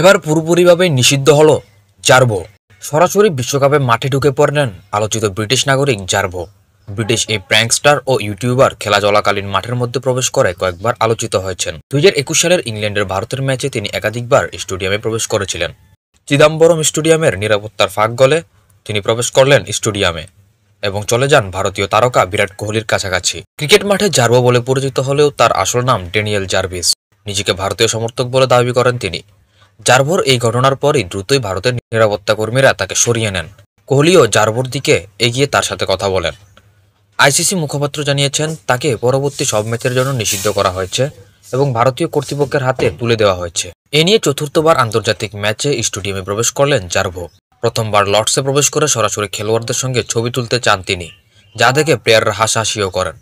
এবার পুরোপুরিভাবে নিষিদ্ধ হল জার্বো সরাসরি বিশ্বকাপে মাঠে ঢুকে পড়লেন আলোচিত ব্রিটিশ নাগরিক জার্বো ব্রিটিশ এই প্র্যাঙ্কস্টার ও ইউটিউবার খেলা চলাকালীন মাঠের মধ্যে প্রবেশ করে কয়েকবার আলোচিত হয়েছেন দুই সালের ইংল্যান্ডের ভারতের ম্যাচে তিনি একাধিকবার স্টেডিয়ামে প্রবেশ করেছিলেন চিদাম্বরম স্টেডিয়ামের নিরাপত্তার ফাঁক গলে তিনি প্রবেশ করলেন স্টেডিয়ামে এবং চলে যান ভারতীয় তারকা বিরাট কোহলির কাছাকাছি ক্রিকেট মাঠে জার্বো বলে পরিচিত হলেও তার আসল নাম ড্যানিয়েল জার্ভিস নিজেকে ভারতীয় সমর্থক বলে দাবি করেন তিনি জার্ভোর এই ঘটনার পরই দ্রুতই ভারতের নিরাপত্তা কর্মীরা তাকে সরিয়ে নেন কোহলিও জার্ভোর দিকে এগিয়ে তার সাথে কথা বলেন আইসিসি মুখপাত্র জানিয়েছেন তাকে পরবর্তী সব ম্যাচের জন্য নিষিদ্ধ করা হয়েছে এবং ভারতীয় কর্তৃপক্ষের হাতে তুলে দেওয়া হয়েছে এ নিয়ে চতুর্থবার আন্তর্জাতিক ম্যাচে স্টেডিয়ামে প্রবেশ করলেন জার্ভো প্রথমবার লর্ডসে প্রবেশ করে সরাসরি খেলোয়াড়দের সঙ্গে ছবি তুলতে চান তিনি যা দেখে প্লেয়াররা হাসাহাসিও করেন